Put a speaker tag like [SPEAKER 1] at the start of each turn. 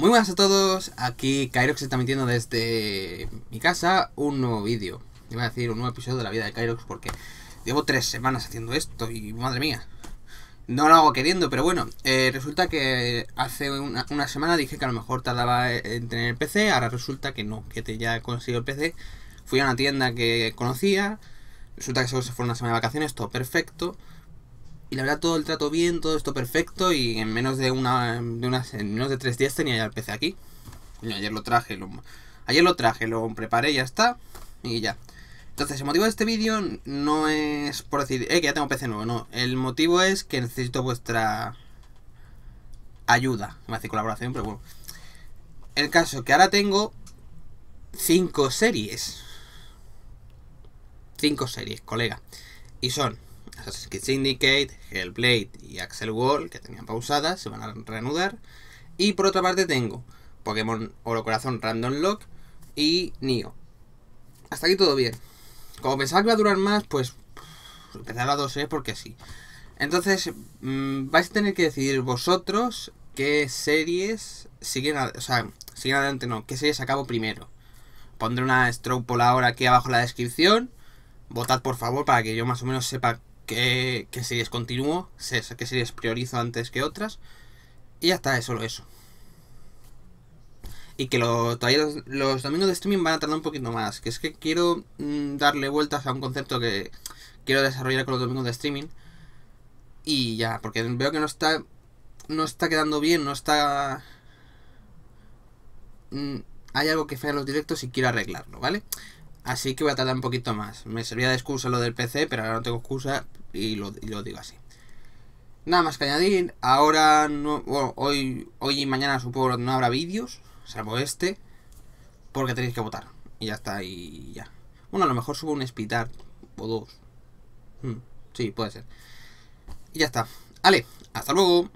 [SPEAKER 1] Muy buenas a todos, aquí Kyrox está metiendo desde mi casa un nuevo vídeo. Iba a decir un nuevo episodio de la vida de Kairox porque llevo tres semanas haciendo esto y madre mía. No lo hago queriendo, pero bueno, eh, resulta que hace una, semana dije que a lo mejor tardaba en tener el PC, ahora resulta que no, que te, ya he conseguido el PC. Fui a una tienda que conocía, resulta que solo se fue una semana de vacaciones, todo perfecto. Y la verdad, todo el trato bien, todo esto perfecto. Y en menos de una, de en de tres días tenía ya el PC aquí. Y ayer lo traje, lo, ayer lo traje, lo preparé, ya está. Y ya. Entonces, el motivo de este vídeo no es por decir, eh, que ya tengo PC nuevo, no. El motivo es que necesito vuestra ayuda. Me hace colaboración, pero bueno. El caso que ahora tengo cinco series. Cinco series, colega. Y son Assassin's Creed Syndicate, Hellblade y Axel Wall, que tenían pausadas, se van a reanudar. Y por otra parte tengo Pokémon Oro Corazón Random Lock y Nioh. Hasta aquí todo bien. Como pensaba que iba a durar más, pues empezar a dos ¿eh? porque sí. Entonces, mm, vais a tener que decidir vosotros qué series siguen, o sea, siguen adelante, no, qué series acabo primero. Pondré una stroke por ahora aquí abajo en la descripción. Votad por favor para que yo más o menos sepa qué, qué series continúo, qué series priorizo antes que otras. Y ya está, es solo eso. Y que los, los, domingos de streaming van a tardar un poquito más. Que es que quiero mm, darle vueltas a un concepto que quiero desarrollar con los domingos de streaming. Y ya, porque veo que no está. No está quedando bien, no está. Mm, hay algo que falla en los directos y quiero arreglarlo, ¿vale? Así que voy a tardar un poquito más. Me servía de excusa lo del PC, pero ahora no tengo excusa y lo, digo así. Nada más que añadir. Ahora, bueno, hoy, y mañana supongo que no habrá vídeos, salvo este, porque tenéis que votar. Y ya está, y ya. Bueno, a lo mejor subo un spitar o dos. Hmm, sí, puede ser. Y ya está. Vale, hasta luego.